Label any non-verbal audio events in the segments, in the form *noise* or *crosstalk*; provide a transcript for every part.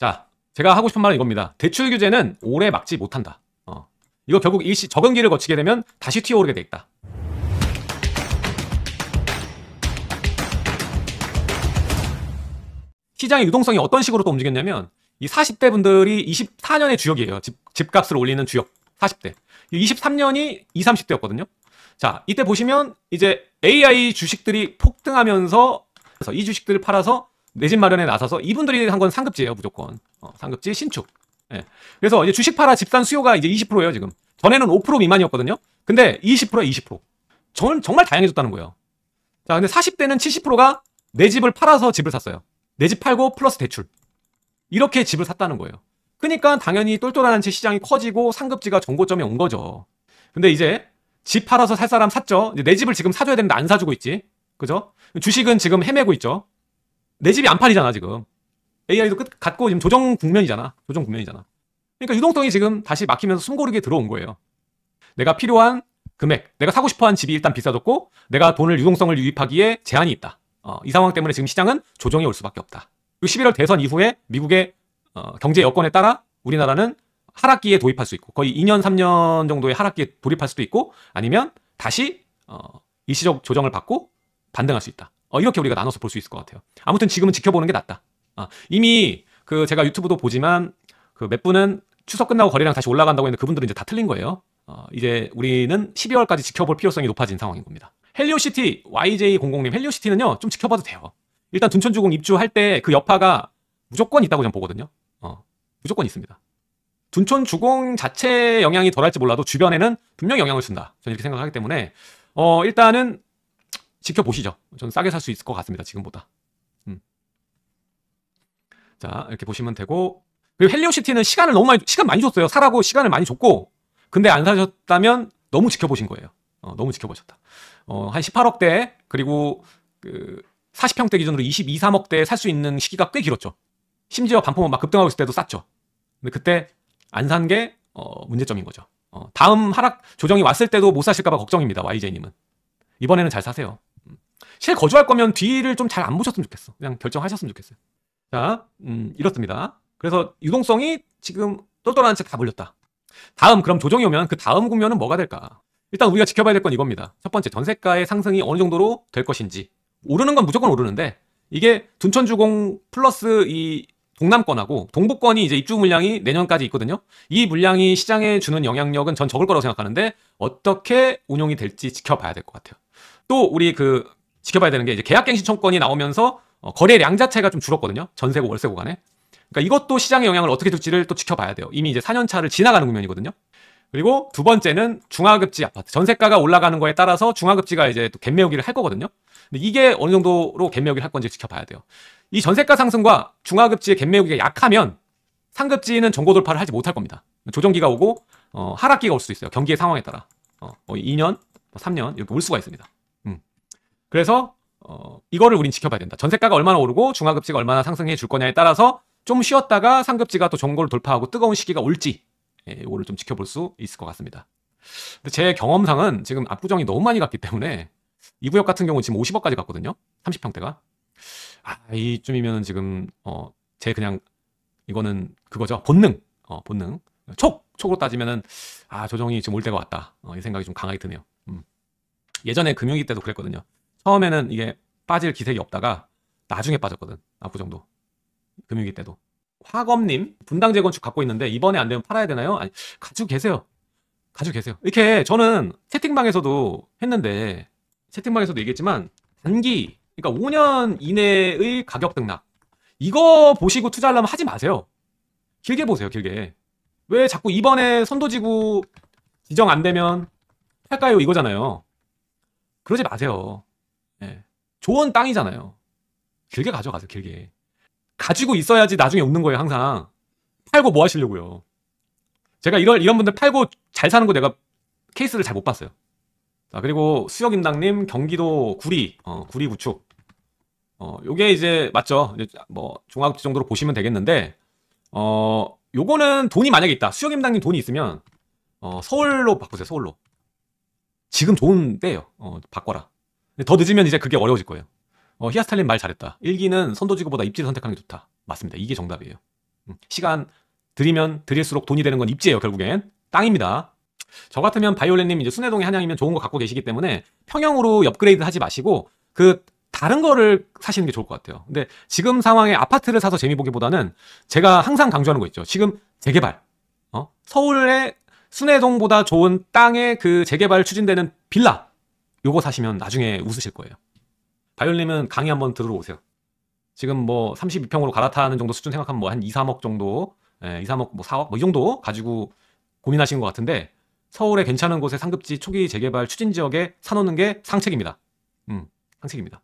자, 제가 하고 싶은 말은 이겁니다. 대출 규제는 오래 막지 못한다. 어. 이거 결국 일시 적응기를 거치게 되면 다시 튀어오르게 돼 있다. 시장의 유동성이 어떤 식으로 또 움직였냐면 이 40대 분들이 24년의 주역이에요. 집, 집값을 올리는 주역 40대. 23년이 2 30대였거든요. 자, 이때 보시면 이제 AI 주식들이 폭등하면서 이 주식들을 팔아서 내집 마련에 나서서 이분들이 한 건 상급지예요 무조건 어, 상급지 신축 예. 그래서 이제 주식 팔아 집산 수요가 이제 20%예요 지금 전에는 5% 미만이었거든요 근데 20%에 20%저 정말 다양해졌다는 거예요 자 근데 40대는 70%가 내 집을 팔아서 집을 샀어요 내 집 팔고 플러스 대출 이렇게 집을 샀다는 거예요 그러니까 당연히 똘똘한 집 시장이 커지고 상급지가 정고점에 온 거죠 근데 이제 집 팔아서 살 사람 샀죠 내 집을 지금 사줘야 되는데 안 사주고 있지 그죠 주식은 지금 헤매고 있죠 내 집이 안팔리잖아 지금. AI도 끝 갖고 지금 조정 국면이잖아. 조정 국면이잖아. 그러니까 유동성이 지금 다시 막히면서 숨고르게 들어온 거예요. 내가 필요한 금액, 내가 사고 싶어한 집이 일단 비싸졌고 내가 돈을 유동성을 유입하기에 제한이 있다. 어, 이 상황 때문에 지금 시장은 조정이 올 수밖에 없다. 11월 대선 이후에 미국의 어, 경제 여건에 따라 우리나라는 하락기에 도입할 수 있고 거의 2년 3년 정도의 하락기에 돌입할 수도 있고 아니면 다시 어, 일시적 조정을 받고 반등할 수 있다. 어, 이렇게 우리가 나눠서 볼 수 있을 것 같아요. 아무튼 지금은 지켜보는 게 낫다. 아, 이미 그 제가 유튜브도 보지만 그몇 분은 추석 끝나고 거래량 다시 올라간다고 했는데 그분들은 이제 다 틀린 거예요. 어, 이제 우리는 12월까지 지켜볼 필요성이 높아진 상황인 겁니다. 헬리오시티 YJ00님 헬리오시티는요 좀 지켜봐도 돼요. 일단 둔촌주공 입주할 때 그 여파가 무조건 있다고 저는 보거든요. 어, 무조건 있습니다. 둔촌 주공 자체 영향이 덜할지 몰라도 주변에는 분명 히 영향을 준다. 저는 이렇게 생각하기 때문에 어, 일단은 지켜보시죠. 저는 싸게 살 수 있을 것 같습니다. 지금보다. 음. 자, 이렇게 보시면 되고. 그리고 헬리오시티는 시간을 너무 많이, 시간 많이 줬어요. 사라고 시간을 많이 줬고. 근데 안 사셨다면 너무 지켜보신 거예요. 어, 너무 지켜보셨다. 어, 한 18억대, 그리고 그 40평대 기준으로 22, 3억대에 살 수 있는 시기가 꽤 길었죠. 심지어 반품은막 급등하고 있을 때도 쌌죠. 근데 그때 안 산게 어, 문제점인 거죠. 어, 다음 하락 조정이 왔을 때도 못 사실까봐 걱정입니다. YJ님은. 이번에는 잘 사세요. 실 거주할 거면 뒤를 좀 잘 안 보셨으면 좋겠어. 그냥 결정하셨으면 좋겠어요. 자, 음, 이렇습니다. 그래서 유동성이 지금 똘똘한 채다 몰렸다. 다음 그럼 조정이 오면 그 다음 국면은 뭐가 될까? 일단 우리가 지켜봐야 될 건 이겁니다. 첫 번째 전세가의 상승이 어느 정도로 될 것인지 오르는 건 무조건 오르는데 이게 둔천주공 플러스 이 동남권하고 동북권이 이제 입주 물량이 내년까지 있거든요. 이 물량이 시장에 주는 영향력은 전 적을 거라고 생각하는데 어떻게 운용이 될지 지켜봐야 될 것 같아요. 또 우리 그 지켜봐야 되는 게 이제 계약갱신 청권이 나오면서 어, 거래량 자체가 좀 줄었거든요. 전세고 월세고 간에. 그러니까 이것도 시장의 영향을 어떻게 줄지를 또 지켜봐야 돼요. 이미 이제 4년 차를 지나가는 국면이거든요. 그리고 두 번째는 중화급지 아파트 전세가가 올라가는 거에 따라서 중화급지가 이제 또 갭매우기를 할 거거든요. 근데 이게 어느 정도로 갭매우기를 할 건지 지켜봐야 돼요. 이 전세가 상승과 중화급지의 갭매우기가 약하면 상급지는 정고 돌파를 하지 못할 겁니다. 조정기가 오고 어, 하락기가 올 수도 있어요. 경기의 상황에 따라 어, 2년, 3년 뭐 이렇게 올 수가 있습니다. 그래서 어, 이거를 우린 지켜봐야 된다. 전세가가 얼마나 오르고 중화급지가 얼마나 상승해 줄 거냐에 따라서 좀 쉬었다가 상급지가 또정고를 돌파하고 뜨거운 시기가 올지 예, 이거를 좀 지켜볼 수 있을 것 같습니다. 근데 제 경험상은 지금 압구정이 너무 많이 갔기 때문에 이 구역 같은 경우는 지금 50억까지 갔거든요. 30평대가. 아, 이쯤이면 은 지금 어, 제 그냥 이거는 그거죠. 본능. 어, 본능. 촉! 촉으로 따지면은 아, 조정이 지금 올 때가 왔다. 어, 이 생각이 좀 강하게 드네요. 음. 예전에 금융위 때도 그랬거든요. 처음에는 이게 빠질 기색이 없다가 나중에 빠졌거든. 아부 정도. 금융위기 때도. 화검님 분당 재건축 갖고 있는데 이번에 안 되면 팔아야 되나요? 아니 가지고 계세요. 가지고 계세요. 이렇게 저는 채팅방에서도 했는데 채팅방에서도 얘기했지만 단기 그러니까 5년 이내의 가격 등락 이거 보시고 투자하려면 하지 마세요. 길게 보세요. 길게. 왜 자꾸 이번에 선도지구 지정 안 되면 할까요? 이거잖아요. 그러지 마세요. 예. 좋은 땅이잖아요. 길게 가져가세요, 길게. 가지고 있어야지 나중에 없는 거예요, 항상. 팔고 뭐 하시려고요. 제가 이런, 이런 분들 팔고 잘 사는 거 내가 케이스를 잘 못 봤어요. 자, 그리고 수혁임당님, 경기도 구리, 어, 구리 구축. 어, 요게 이제, 맞죠. 이제 뭐, 종합지 정도로 보시면 되겠는데, 어, 요거는 돈이 만약에 있다. 수혁임당님 돈이 있으면, 어, 서울로 바꾸세요, 서울로. 지금 좋은 때예요. 어, 바꿔라. 더 늦으면 이제 그게 어려워질 거예요. 어, 히아스탈린 말 잘했다. 일기는 선도지구보다 입지를 선택하는 게 좋다. 맞습니다. 이게 정답이에요. 음, 시간 드리면 드릴수록 돈이 되는 건 입지예요. 결국엔 땅입니다. 저 같으면 바이올렛님 이제 순회동의 한양이면 좋은 거 갖고 계시기 때문에 평형으로 업그레이드 하지 마시고 그 다른 거를 사시는 게 좋을 것 같아요. 근데 지금 상황에 아파트를 사서 재미 보기보다는 제가 항상 강조하는 거 있죠. 지금 재개발. 어? 서울의 순회동보다 좋은 땅의 그 재개발 추진되는 빌라. 요거 사시면 나중에 웃으실 거예요. 바이올린은 강의 한번 들으러 오세요. 지금 뭐 32평으로 갈아타는 정도 수준 생각하면 뭐 한 2, 3억 정도, 2, 예, 3억, 뭐 4억 뭐 이 정도 가지고 고민하시는 것 같은데 서울의 괜찮은 곳에 상급지 초기 재개발 추진 지역에 사놓는 게 상책입니다. 음, 상책입니다.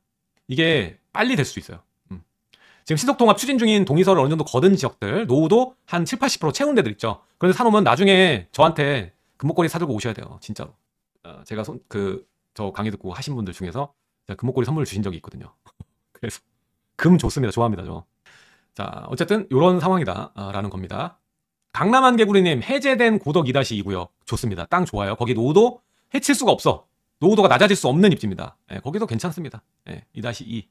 이게 빨리 될 수 있어요. 음. 지금 신속통합 추진 중인 동의서를 어느 정도 거둔 지역들, 노후도 한 7, 80% 채운 데들 있죠. 그런데 사놓으면 나중에 저한테 금목걸이 사들고 오셔야 돼요. 진짜로. 어, 제가 손, 그저 강의 듣고 하신 분들 중에서 금목걸이 선물 주신 적이 있거든요. *laughs* 그래서 금 좋습니다. 좋아합니다. 저. 자, 어쨌든 이런 상황이다라는 아, 겁니다. 강남한 개구리님 해제된 고덕 2-2고요. 좋습니다. 땅 좋아요. 거기 노도 후 해칠 수가 없어. 노후도가 낮아질 수 없는 입지입니다. 예, 거기도 괜찮습니다. 예, 2-2.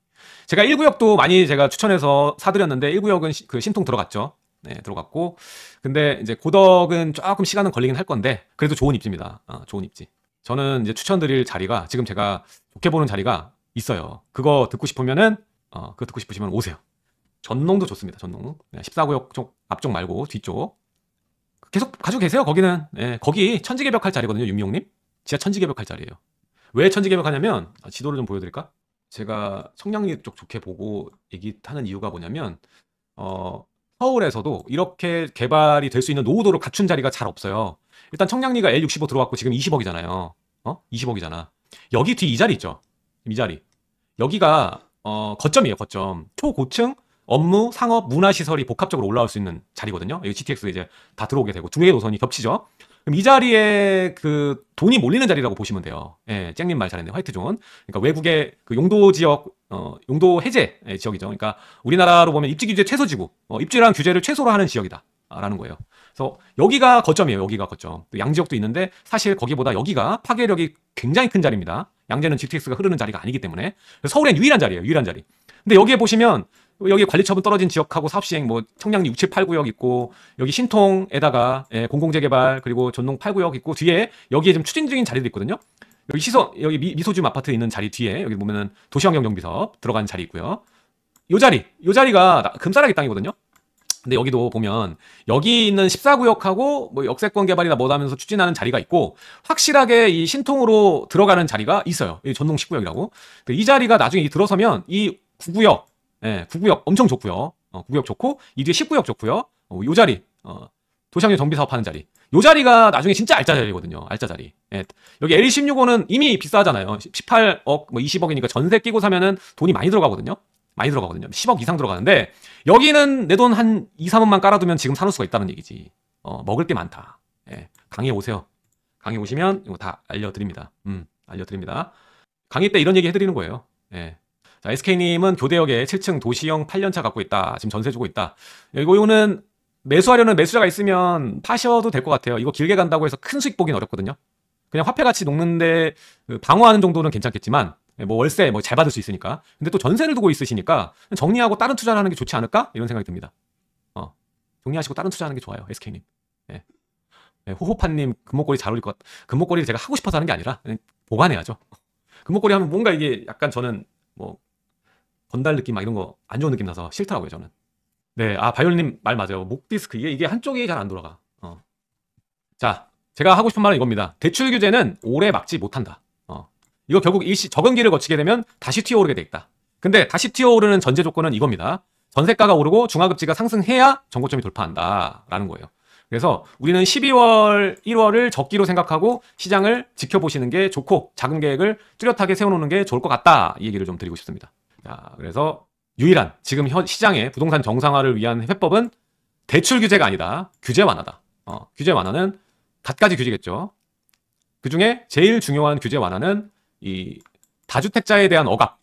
제가 1구역도 많이 제가 추천해서 사드렸는데 1구역은 시, 그 신통 들어갔죠. 예, 들어갔고 근데 이제 고덕은 조금 시간은 걸리긴 할 건데 그래도 좋은 입지입니다. 어, 좋은 입지. 저는 이제 추천드릴 자리가 지금 제가 좋게 보는 자리가 있어요. 그거 듣고 싶으면은 어, 그거 듣고 싶으시면 오세요. 전농도 좋습니다. 전농. 14구역 쪽 앞쪽 말고 뒤쪽. 계속 가지고 계세요. 거기는 예, 거기 천지개벽할 자리거든요. 윤미용님. 지하 천지개벽할 자리예요. 왜 천지개벽하냐면 아, 지도를 좀 보여드릴까? 제가 청량리 쪽 좋게 보고 얘기하는 이유가 뭐냐면 어 서울에서도 이렇게 개발이 될 수 있는 노후도를 갖춘 자리가 잘 없어요. 일단 청량리가 L65 들어왔고 지금 20억이잖아요. 어? 20억이잖아. 여기 뒤 이 자리 있죠. 이 자리. 여기가 어, 거점이에요, 거점. 초고층 업무, 상업, 문화시설이 복합적으로 올라올 수 있는 자리거든요. 여기 GTX 이제 다 들어오게 되고 두 개의 노선이 겹치죠. 그럼 이 자리에 그 돈이 몰리는 자리라고 보시면 돼요. 예, 짱님 말 잘했네. 화이트 존. 그러니까 외국의 그 용도 지역, 어, 용도 해제 예, 지역이죠. 그러니까 우리나라로 보면 입지 규제 최소 지구, 어, 입지랑 규제를 최소로 하는 지역이다. 아, 라는 거예요. 그래서 여기가 거점이에요. 여기가 거점. 양지역도 있는데 사실 거기보다 여기가 파괴력이 굉장히 큰 자리입니다. 양재는 GTX가 흐르는 자리가 아니기 때문에 서울엔 유일한 자리예요. 유일한 자리. 근데 여기에 보시면 여기 관리처분 떨어진 지역하고 사업시행 뭐 청량리 6, 7, 8구역 있고 여기 신통에다가 예, 공공재개발 그리고 전농 8구역 있고 뒤에 여기에 지금 추진 중인 자리도 있거든요. 여기 시선 여기 미, 소지움 아파트 있는 자리 뒤에 여기 보면은 도시환경경비서 들어간 자리 있고요. 요 자리 요 자리가 금사라기 땅이거든요. 근데 여기도 보면 여기 있는 14구역하고 뭐 역세권 개발이나 뭐다 하면서 추진하는 자리가 있고 확실하게 이 신통으로 들어가는 자리가 있어요. 이전농 19구역이라고. 이 자리가 나중에 들어서면 이 9구역 예, 9구역 엄청 좋고요. 어, 9구역 좋고 이 뒤에 1 9구역 좋고요. 어, 요 자리 어, 도시학년 정비사업 하는 자리 요 자리가 나중에 진짜 알짜 자리거든요. 알짜 자리. 예, 여기 L16호는 e 이미 비싸잖아요. 18억 뭐 20억이니까 전세 끼고 사면은 돈이 많이 들어가거든요. 많이 들어가거든요. 10억 이상 들어가는데 여기는 내 돈 한 2, 3원만 깔아두면 지금 사놓을 수가 있다는 얘기지. 어, 먹을 게 많다. 예, 강의 오세요. 강의 오시면 이거 다 알려드립니다. 음, 알려드립니다. 강의 때 이런 얘기 해드리는 거예요. 예. 자, SK님은 교대역에 7층 도시형 8년차 갖고 있다. 지금 전세 주고 있다. 이거 이거는 매수하려는 매수자가 있으면 파셔도 될 것 같아요. 이거 길게 간다고 해서 큰 수익 보긴 어렵거든요. 그냥 화폐같이 녹는데 그 방어하는 정도는 괜찮겠지만 예, 뭐 월세 뭐 잘 받을 수 있으니까. 근데 또 전세를 두고 있으시니까 정리하고 다른 투자를 하는 게 좋지 않을까? 이런 생각이 듭니다. 어. 정리하시고 다른 투자하는 게 좋아요. SK님. 네. 예. 네, 예, 호호파님 금목걸이 잘 어울릴 것 같... 금목걸이를 제가 하고 싶어서 하는 게 아니라 보관해야죠. 금목걸이 하면 뭔가 이게 약간 저는 뭐 건달 느낌 막 이런 거 안 좋은 느낌 나서 싫더라고요 저는 네 아 바이올린 말 맞아요 목 디스크 이게 이게 한쪽이 잘 안 돌아가 어. 자 제가 하고 싶은 말은 이겁니다 대출 규제는 오래 막지 못한다 어. 이거 결국 일시 적응기를 거치게 되면 다시 튀어오르게 돼 있다 근데 다시 튀어오르는 전제 조건은 이겁니다 전세가가 오르고 중화급지가 상승해야 전고점이 돌파한다라는 거예요 그래서 우리는 12월, 1월을 적기로 생각하고 시장을 지켜보시는 게 좋고 자금 계획을 뚜렷하게 세워놓는 게 좋을 것 같다 이 얘기를 좀 드리고 싶습니다. 자, 그래서 유일한 지금 현, 시장의 부동산 정상화를 위한 해법은 대출 규제가 아니다. 규제 완화다. 어, 규제 완화는 갖가지 규제겠죠. 그 중에 제일 중요한 규제 완화는 이 다주택자에 대한 억압.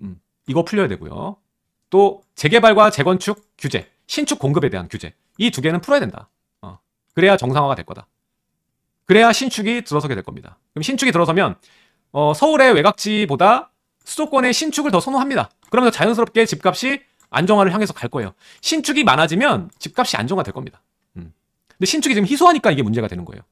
음, 이거 풀려야 되고요. 또 재개발과 재건축 규제, 신축 공급에 대한 규제. 이 두 개는 풀어야 된다. 어, 그래야 정상화가 될 거다. 그래야 신축이 들어서게 될 겁니다. 그럼 신축이 들어서면 어, 서울의 외곽지보다 수도권의 신축을 더 선호합니다. 그러면서 자연스럽게 집값이 안정화를 향해서 갈 거예요. 신축이 많아지면 집값이 안정화될 겁니다. 음. 근데 신축이 지금 희소하니까 이게 문제가 되는 거예요.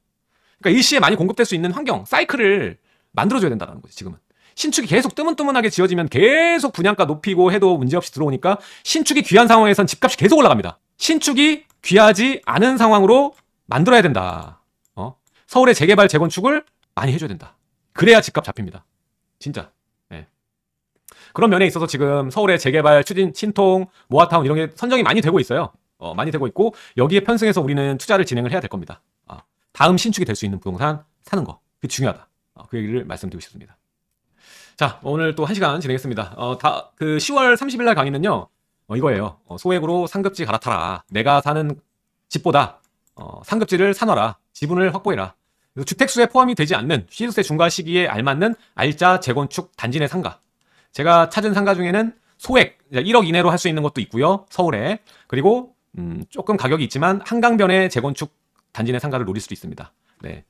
그러니까 일시에 많이 공급될 수 있는 환경, 사이클을 만들어줘야 된다는 거죠, 지금은. 신축이 계속 뜨문뜨문하게 지어지면 계속 분양가 높이고 해도 문제없이 들어오니까 신축이 귀한 상황에선 집값이 계속 올라갑니다. 신축이 귀하지 않은 상황으로 만들어야 된다. 어? 서울의 재개발, 재건축을 많이 해줘야 된다. 그래야 집값 잡힙니다. 진짜. 그런 면에 있어서 지금 서울의 재개발 추진 신통 모아타운 이런 게 선정이 많이 되고 있어요. 어, 많이 되고 있고 여기에 편승해서 우리는 투자를 진행을 해야 될 겁니다. 어, 다음 신축이 될 수 있는 부동산 사는 거 그게 중요하다. 어, 그 얘기를 말씀드리고 싶습니다. 자 오늘 또 한 시간 진행했습니다. 어, 다그 10월 30일 날 강의는요 어, 이거예요. 어, 소액으로 상급지 갈아타라. 내가 사는 집보다 어, 상급지를 사놔라. 지분을 확보해라. 주택수에 포함이 되지 않는 시세 중과 시기에 알맞는 알짜 재건축 단지 내 상가 제가 찾은 상가 중에는 소액 1억 이내로 할 수 있는 것도 있고요. 서울에 그리고 음, 조금 가격이 있지만 한강변에 재건축 단지 내 상가를 노릴 수도 있습니다. 네.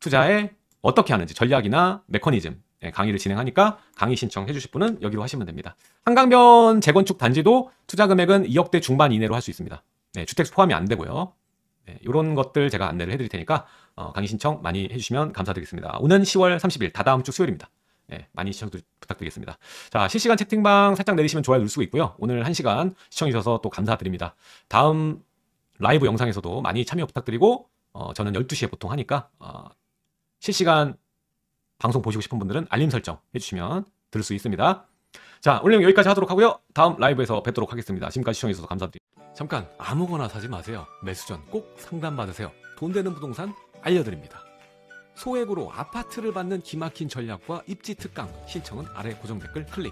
투자에 어떻게 하는지 전략이나 메커니즘 네, 강의를 진행하니까 강의 신청해 주실 분은 여기로 하시면 됩니다. 한강변 재건축 단지도 투자 금액은 2억대 중반 이내로 할 수 있습니다. 네, 주택 포함이 안 되고요. 네, 이런 것들 제가 안내를 해드릴 테니까 어, 강의 신청 많이 해주시면 감사드리겠습니다. 오는 10월 30일 다다음 주 수요일입니다. 예, 많이 시청 부탁드리겠습니다. 자, 실시간 채팅방 살짝 내리시면 좋아요 누르시고 있고요. 오늘 1시간 시청해주셔서 또 감사드립니다. 다음 라이브 영상에서도 많이 참여 부탁드리고 어, 저는 12시에 보통 하니까 어, 실시간 방송 보시고 싶은 분들은 알림 설정 해주시면 들을 수 있습니다. 자, 오늘 여기까지 하도록 하고요. 다음 라이브에서 뵙도록 하겠습니다. 지금까지 시청해주셔서 감사드립니다. 잠깐 아무거나 사지 마세요. 매수 전 꼭 상담 받으세요. 돈 되는 부동산 알려드립니다. 소액으로 아파트를 받는 기막힌 전략과 입지 특강 신청은 아래 고정 댓글 클릭.